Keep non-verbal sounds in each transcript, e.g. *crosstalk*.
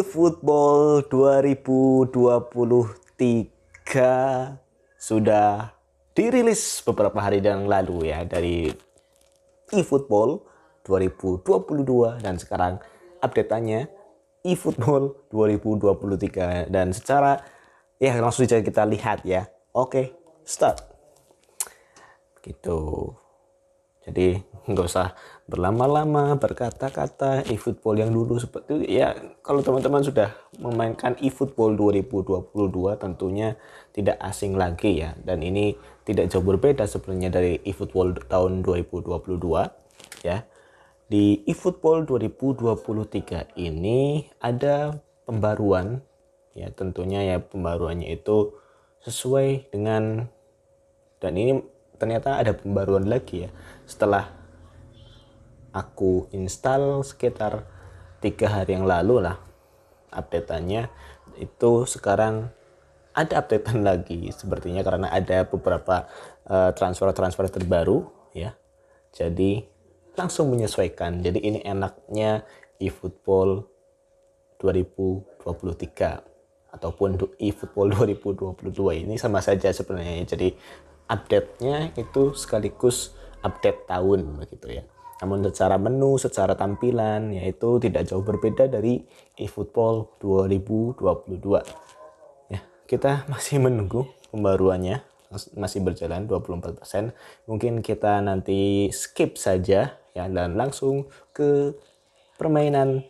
eFootball 2023 sudah dirilis beberapa hari yang lalu ya dari eFootball 2022 dan sekarang update-annya eFootball 2023 dan secara ya langsung saja kita lihat ya. Oke, start. Begitu. Jadi nggak usah berlama-lama, berkata-kata, e-football yang dulu seperti itu. Ya, kalau teman-teman sudah memainkan e-football 2022 tentunya tidak asing lagi ya. Dan ini tidak jauh berbeda sebenarnya dari e-football tahun 2022 ya. Di e-football 2023 ini ada pembaruan ya tentunya ya pembaruannya itu sesuai dengan dan ini ternyata ada pembaruan lagi ya setelah aku install sekitar tiga hari yang lalu lah updateannya itu sekarang ada updatean *laughs* lagi sepertinya karena ada beberapa eh, transfer transfer transfer terbaru ya jadi langsung menyesuaikan jadi ini enaknya eFootball 2023 ataupun eFootball 2022 ini sama saja sebenarnya jadi update-nya itu sekaligus update tahun begitu ya namun secara menu, secara tampilan yaitu tidak jauh berbeda dari eFootball 2022. Ya, kita masih *laughs* menunggu pembaruannya masih berjalan 24%. Mungkin kita nanti skip saja ya dan langsung ke permainan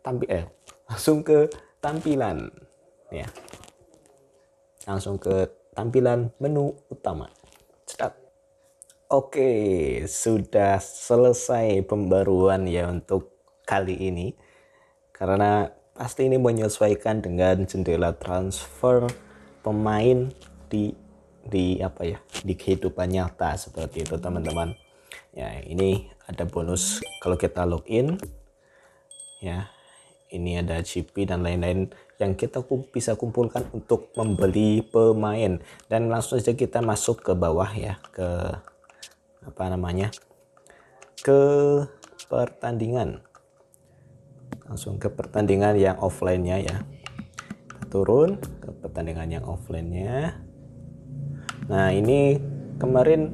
tampil eh langsung ke tampilan ya. Langsung ke tampilan menu utama. Oke, sudah selesai pembaruan ya untuk kali ini. Karena pasti ini menyesuaikan dengan jendela transfer pemain di di apa ya, di kehidupan nyata seperti itu, teman-teman. Ya, ini ada bonus kalau kita login. Ya. Ini ada GP dan lain-lain yang kita bisa kumpulkan untuk membeli pemain dan langsung saja kita masuk ke bawah ya ke apa namanya ke pertandingan langsung ke pertandingan yang offline nya ya turun ke pertandingan yang offline nya nah ini kemarin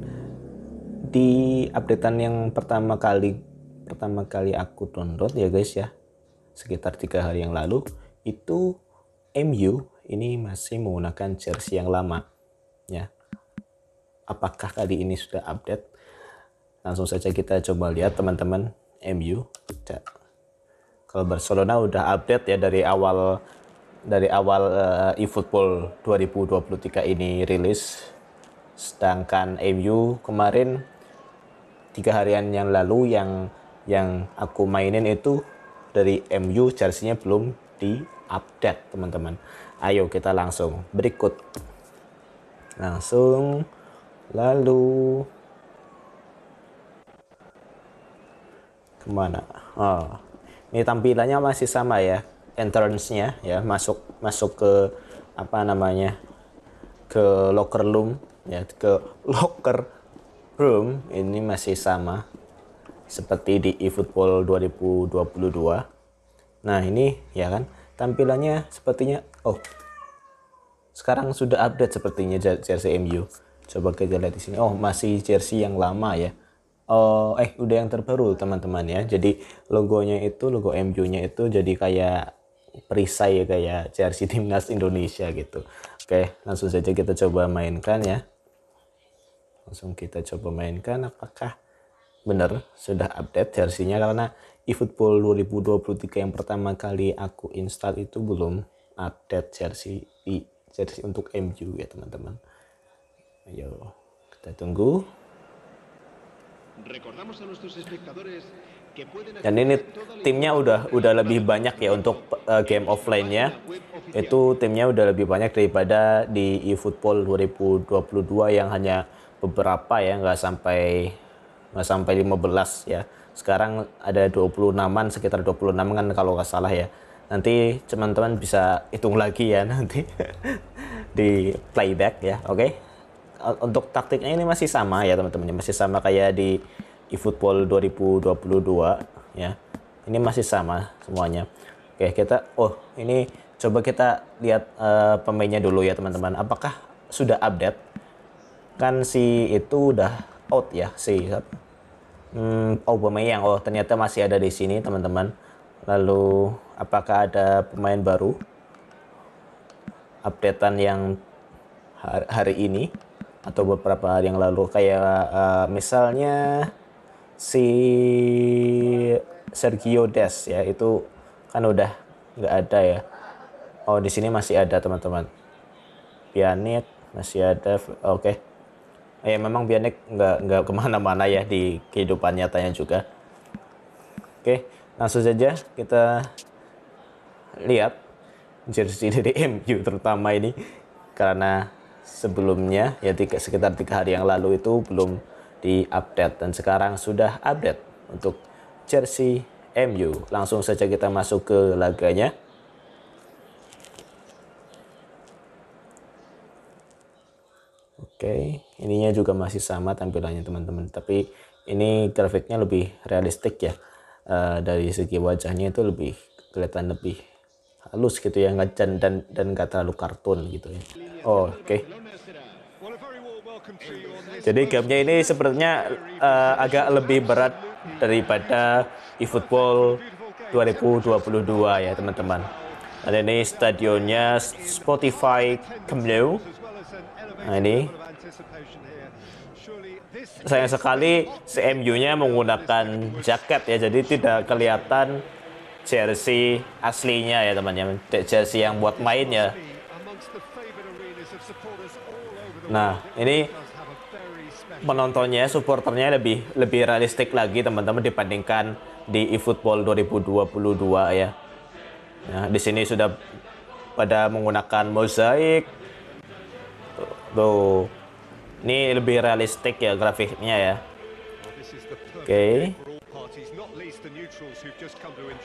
di updatean yang pertama kali pertama kali aku download ya guys ya sekitar tiga hari yang lalu itu MU ini masih menggunakan jersey yang lama ya apakah kali ini sudah update langsung saja kita coba lihat teman-teman MU kalau Barcelona udah update ya dari awal dari awal eh, eFootball 2023 ini rilis sedangkan MU kemarin tiga harian yang lalu yang yang aku mainin itu dari MU jersey belum di update teman-teman ayo kita langsung berikut langsung lalu Kemana? Oh. Ini tampilannya masih sama ya, entrance-nya ya, masuk masuk ke apa namanya? ke locker room ya, ke *laughs* locker room ini masih sama seperti di eFootball 2022. Nah, ini ya kan tampilannya sepertinya oh sekarang sudah update sepertinya jersey MU. Coba kita lihat di sini. Oh, masih jersey yang lama ya. Oh, eh udah yang terbaru teman-teman ya jadi logonya itu logo MU-nya itu jadi kayak perisai ya kayak jersey timnas Indonesia gitu oke langsung saja kita coba mainkan ya langsung kita coba mainkan apakah benar sudah update jersey-nya karena eFootball 2023 yang pertama kali aku install itu belum update jersey jersey untuk MU ya teman-teman ayo kita tunggu dan ini timnya udah udah lebih banyak ya untuk uh, game offline-nya. Itu timnya udah lebih banyak daripada di eFootball 2022 yang hanya beberapa ya, nggak sampai nggak sampai 15 ya. Sekarang ada puluh an sekitar puluh enam kan kalau nggak salah ya. Nanti teman-teman bisa hitung lagi ya nanti *laughs* di playback ya, oke? Okay? Eh, untuk taktiknya ini masih sama ya teman-teman masih sama kayak di eFootball 2022 ya ini masih sama semuanya oke kita oh ini coba kita lihat uh, pemainnya dulu ya teman-teman apakah sudah update kan si itu udah out ya si hmm, oh yang oh ternyata masih ada di sini teman-teman lalu apakah ada pemain baru updatean yang hari ini atau beberapa hari yang lalu kayak uh, misalnya si Sergio Des ya itu kan udah nggak ada ya oh di sini masih ada teman-teman Pianik masih ada oke okay. Eh, ya memang Pianik nggak nggak kemana-mana ya di kehidupan nyatanya juga oke langsung saja kita lihat jersey dari *laughs* MU terutama ini karena sebelumnya ya tiga, sekitar tiga hari yang lalu itu belum diupdate dan sekarang sudah update untuk jersey MU. Langsung saja kita masuk ke laganya. Oke, ininya juga masih sama tampilannya teman-teman, tapi ini grafiknya lebih realistik ya. Uh, dari segi wajahnya itu lebih kelihatan lebih halus gitu ya nggak dan dan dan nggak terlalu kartun gitu ya oh, oke okay. jadi gamenya ini sebenarnya uh, agak lebih berat daripada eFootball 2022 ya teman-teman dan ini stadionnya Spotify Kemlu. nah ini sayang sekali CMU-nya menggunakan jaket ya jadi tidak kelihatan jersey aslinya ya teman-teman, jersey yang buat mainnya. Nah, ini penontonnya, supporternya lebih lebih realistik lagi teman-teman dibandingkan di eFootball 2022 ya. Nah, di sini sudah pada menggunakan mozaik. Tuh, tuh. Ini lebih realistik ya grafiknya ya. Oke. Okay.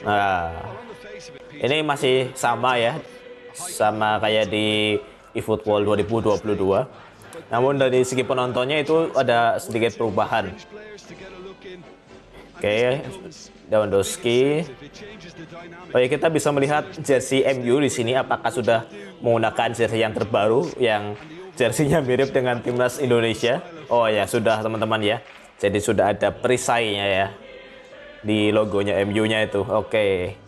Nah, ini masih sama ya, sama kayak di eFootball 2022. Namun dari segi penontonnya itu ada sedikit perubahan. Oke, okay. Lewandowski. Oke, kita bisa melihat jersey MU di sini apakah sudah menggunakan jersey yang terbaru yang jersinya mirip dengan timnas Indonesia. Oh ya, sudah teman-teman ya. Jadi sudah ada perisainya ya di logonya MU-nya itu. Oke.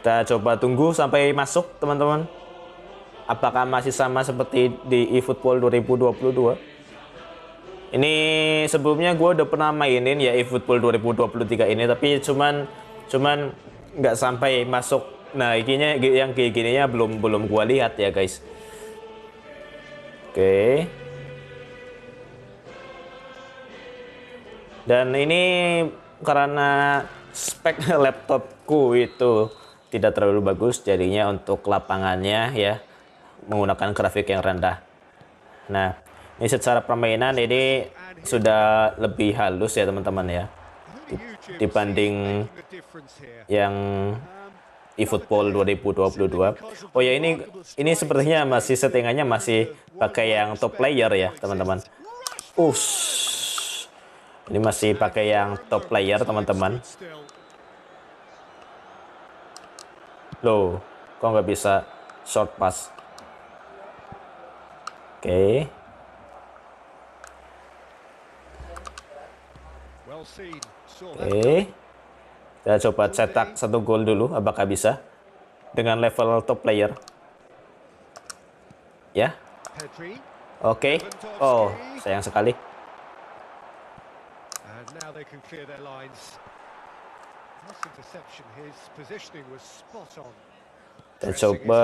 Kita coba tunggu sampai masuk, teman-teman. Apakah masih sama seperti di eFootball 2022? Ini sebelumnya gue udah pernah mainin ya eFootball 2023 ini, tapi cuman cuman nggak sampai masuk. Nah, ikinya yang kayak gininya belum belum gue lihat ya guys. Oke. Okay. Dan ini karena spek *laughs* laptopku itu tidak terlalu bagus jadinya untuk lapangannya ya menggunakan grafik yang rendah. Nah, ini secara permainan ini sudah lebih halus ya teman-teman ya dibanding yang eFootball 2022. Oh ya ini ini sepertinya masih settingannya masih pakai yang top player ya teman-teman. Ush. Ini masih pakai yang top player, teman-teman. Loh, kok nggak bisa short pass? Oke. Okay. Oke. Okay. Kita coba cetak satu gol dulu, apakah bisa? Dengan level top player. Ya. Yeah. Oke. Okay. Oh, sayang sekali now they can clear their lines. Nice interception. His positioning was spot on. Dan coba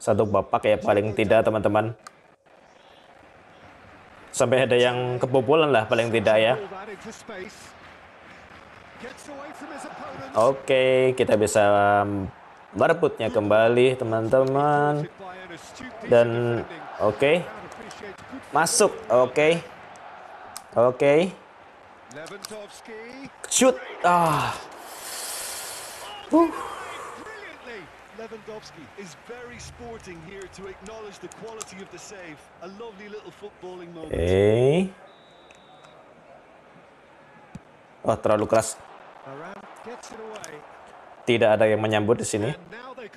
satu bapak ya paling tidak teman-teman. Sampai ada yang kebobolan lah paling tidak ya. Oke, kita bisa merebutnya kembali teman-teman. Dan oke. Okay. Masuk, oke. Okay. Oke. Okay. Shoot. Ah. Uh. Lewandowski is very sporting here to acknowledge the quality of the save. A lovely little footballing moment. Okay. Wah, oh, terlalu keras. Tidak ada yang menyambut di sini. Oke.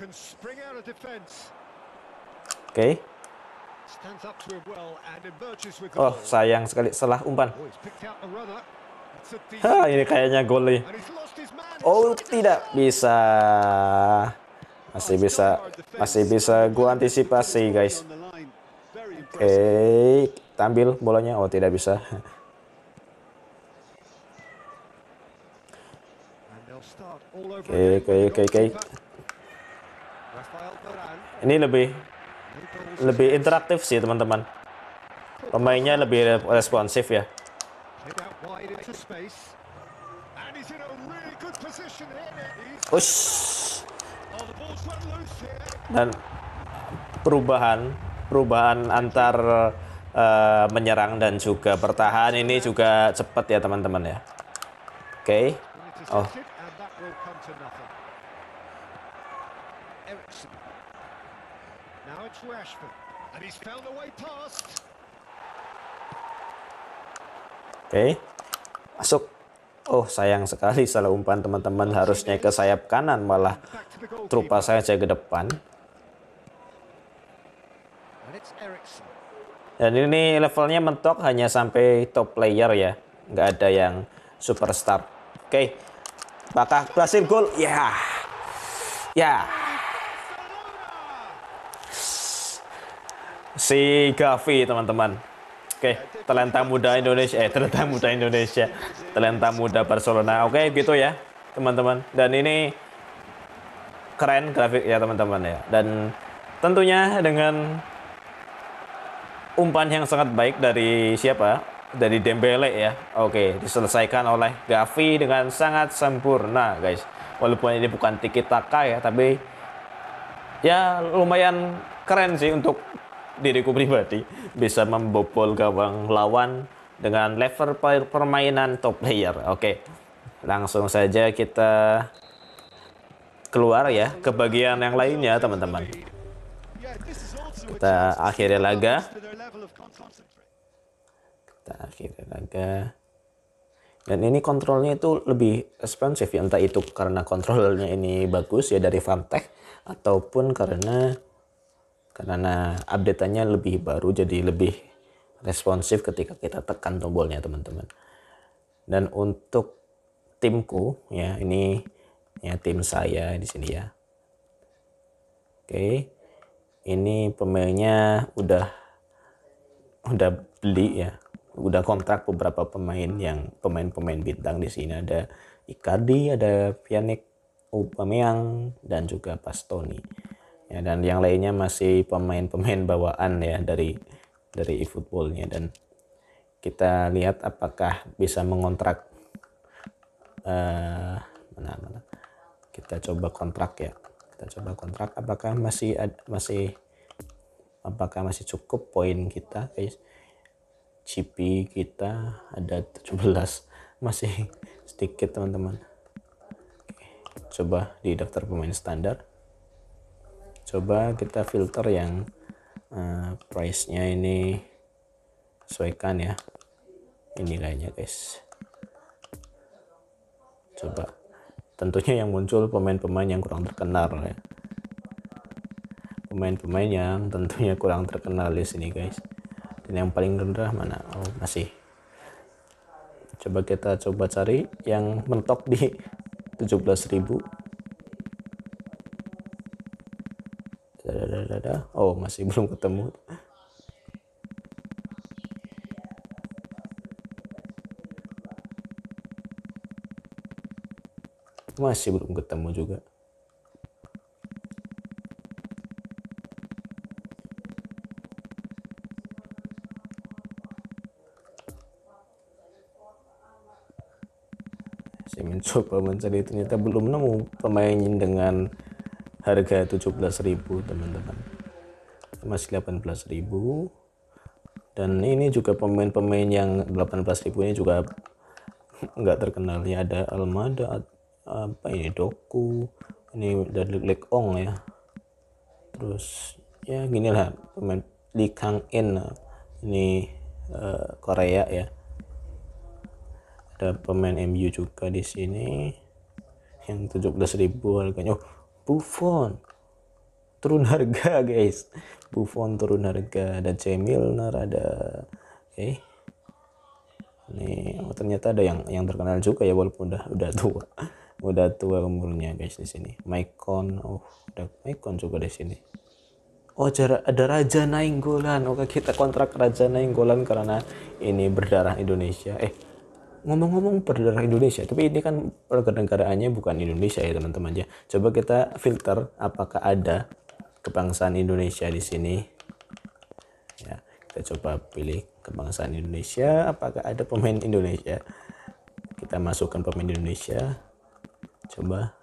Okay. Oh, sayang sekali salah umpan. Oh, Hah, ini kayaknya gol nih. Oh, tidak bisa. Masih bisa masih bisa gua antisipasi, guys. Oke, okay. ambil bolanya. Oh, tidak bisa. oke, oke, oke. Ini lebih lebih interaktif sih teman-teman. Pemainnya lebih responsif ya. Ush. Dan perubahan perubahan antar uh, menyerang dan juga bertahan ini juga cepat ya teman-teman ya. Oke. Okay. Oh. Rashford. And he's found a way past. Oke. Okay. Masuk. Oh, sayang sekali salah umpan teman-teman harusnya ke sayap kanan malah trupa saya ke depan. Dan ini levelnya mentok hanya sampai top player ya. Nggak ada yang superstar. Oke. Okay. Apakah berhasil gol? Ya. Yeah. Ya. Yeah. si Gavi teman-teman. Oke, talenta muda Indonesia, eh talenta muda Indonesia, talenta muda Barcelona. Oke, gitu ya teman-teman. Dan ini keren grafik ya teman-teman ya. Dan tentunya dengan umpan yang sangat baik dari siapa? Dari Dembele ya. Oke, diselesaikan oleh Gavi dengan sangat sempurna, guys. Walaupun ini bukan tiki taka ya, tapi ya lumayan keren sih untuk diriku pribadi bisa membobol gawang lawan dengan level permainan top player. Oke. Langsung saja kita keluar ya ke bagian yang lainnya, teman-teman. Kita akhiri laga. Kita akhiri laga. Dan ini kontrolnya itu lebih responsif ya, entah itu karena kontrolnya ini bagus ya dari Fantech ataupun karena karena update updateannya lebih baru jadi lebih responsif ketika kita tekan tombolnya teman-teman dan untuk timku ya ini ya tim saya di sini ya oke ini pemainnya udah udah beli ya udah kontrak beberapa pemain yang pemain-pemain bintang di sini ada Icardi ada Pianik Upameang dan juga Pastoni ya dan yang lainnya masih pemain-pemain bawaan ya dari dari e-footballnya dan kita lihat apakah bisa mengontrak uh, mana mana kita coba kontrak ya kita coba kontrak apakah masih masih apakah masih cukup poin kita guys CP kita ada 17 *laughs* masih sedikit teman-teman coba di daftar pemain standar coba kita filter yang uh, price-nya ini sesuaikan ya ini nilainya guys coba tentunya yang muncul pemain-pemain yang kurang terkenal ya pemain-pemain yang tentunya kurang terkenal di sini guys dan yang paling rendah mana oh masih coba kita coba cari yang mentok di 17.000 masih belum ketemu masih belum ketemu juga saya mencoba mencari ternyata belum nemu pemain dengan harga 17.000 teman-teman masih 18.000 dan ini juga pemain-pemain yang 18.000 ini juga nggak terkenal ya ada Almada apa ini Doku ini dari Lek Ong ya terus ya gini lah pemain Lee Kang In ini uh, Korea ya ada pemain MU juga di sini yang 17.000 harganya oh Buffon turun harga *laughs* guys Buffon turun harga ada C Milner ada eh nih oh, ternyata ada yang yang terkenal juga ya walaupun udah udah tua *laughs* udah tua umurnya guys di sini Maicon oh ada Maicon juga di sini Oh ada Raja Nainggolan oke kita kontrak Raja Nainggolan karena ini berdarah Indonesia eh ngomong-ngomong berdarah Indonesia tapi ini kan warga bukan Indonesia ya teman-teman ya coba kita filter apakah ada kebangsaan Indonesia di sini ya kita coba pilih kebangsaan Indonesia apakah ada pemain Indonesia kita masukkan pemain Indonesia coba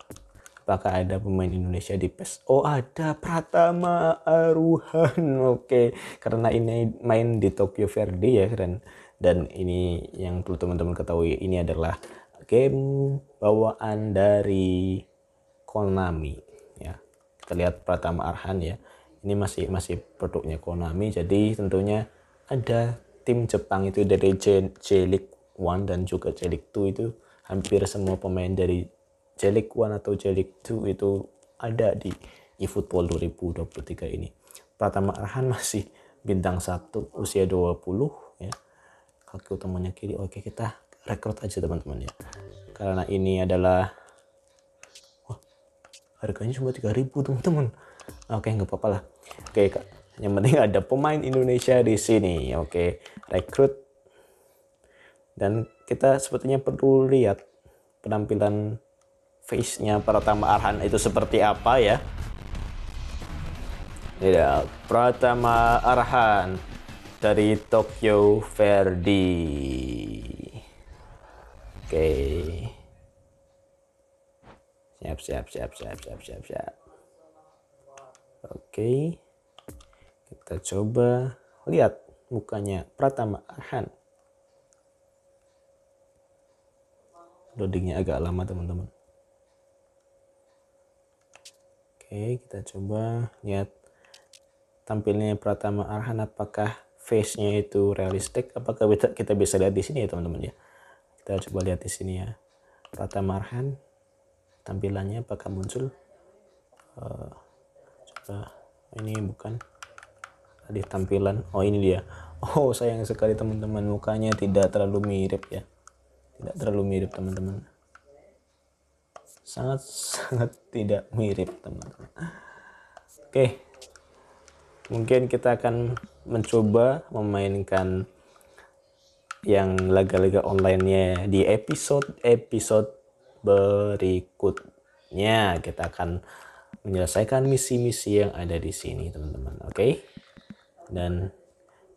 apakah ada pemain Indonesia di PES oh ada Pratama Aruhan oke okay. karena ini main di Tokyo Verde ya keren dan ini yang perlu teman-teman ketahui ini adalah game bawaan dari Konami terlihat Pratama Arhan ya ini masih masih produknya Konami jadi tentunya ada tim Jepang itu dari J, J League One dan juga J League Two itu hampir semua pemain dari J League One atau J League Two itu ada di eFootball 2023 ini Pratama Arhan *laughs* masih bintang satu usia 20 ya kaki utamanya kiri oke kita rekrut aja teman-teman ya karena ini adalah harganya cuma 3000 teman-teman oke nggak apa-apa lah oke kak yang penting ada pemain Indonesia di sini oke rekrut dan kita sepertinya perlu lihat penampilan face-nya Pratama Arhan itu seperti apa ya ya Pratama Arhan dari Tokyo Verdy oke okay siap siap siap siap siap siap siap oke kita coba lihat mukanya Pratama Arhan loadingnya agak lama teman-teman oke kita coba lihat tampilnya Pratama Arhan apakah face-nya itu realistik apakah kita bisa lihat di sini ya teman-teman ya kita coba lihat di sini ya Pratama Arhan tampilannya apakah muncul eh, coba ini bukan tadi tampilan oh ini dia oh sayang sekali teman-teman mukanya tidak terlalu mirip ya tidak terlalu mirip teman-teman sangat sangat tidak mirip teman-teman oke mungkin kita akan mencoba memainkan yang laga-laga online-nya di episode episode berikutnya. Kita akan menyelesaikan misi-misi yang ada di sini, teman-teman. Oke. Okay? Dan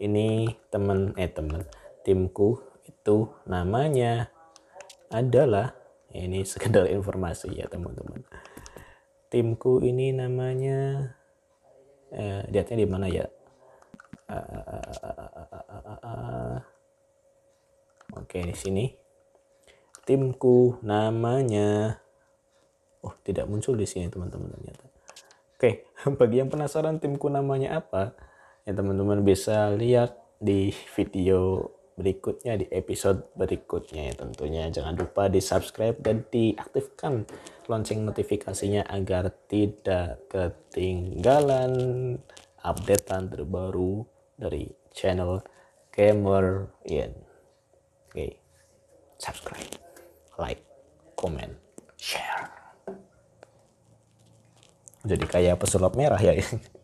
ini teman eh teman timku itu namanya adalah ini sekedar informasi ya teman-teman timku ini namanya eh, lihatnya di mana ya oke di sini timku namanya oh tidak muncul di sini teman-teman ternyata oke *laughs* bagi yang penasaran timku namanya apa ya teman-teman bisa lihat di video berikutnya di episode berikutnya ya tentunya jangan lupa di subscribe dan diaktifkan lonceng notifikasinya agar tidak ketinggalan updatean terbaru dari channel Gamer Oke, okay. subscribe like, comment, share. Jadi kayak pesulap merah ya. *laughs*